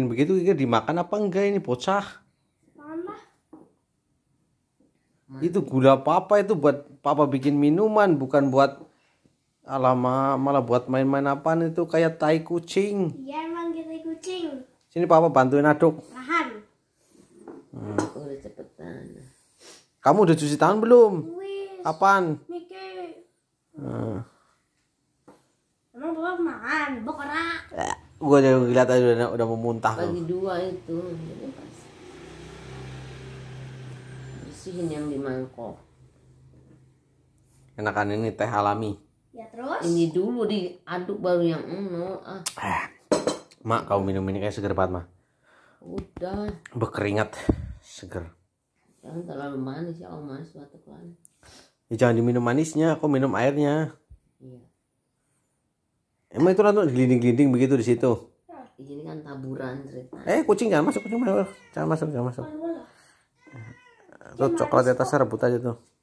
begitu kira dimakan apa enggak ini bocah Mama. itu gula papa itu buat papa bikin minuman bukan buat alama malah buat main-main apaan itu kayak tai kucing iya emang gitu, tai kucing sini papa bantuin aduk tahan udah cepetan kamu udah cuci tangan belum apaan Hmm. emang papa makan bokoran gue udah ngeliat aja udah, udah mau muntah tuh. dua itu ya bersihin yang di mangkok enakan ini teh alami ya terus ini dulu diaduk baru yang uno ah eh, mak kau minum ini kayak seger banget mah udah berkeringat seger jangan terlalu manis ya om mas batuk ya, jangan diminum manisnya aku minum airnya iya Emang itu nonton gelinding-gelinding begitu di situ? Di sini kan taburan cerita. Eh kucing jangan masuk kucing masuk jangan masuk jangan masuk. Tuh coklat di atasnya rebut aja tuh.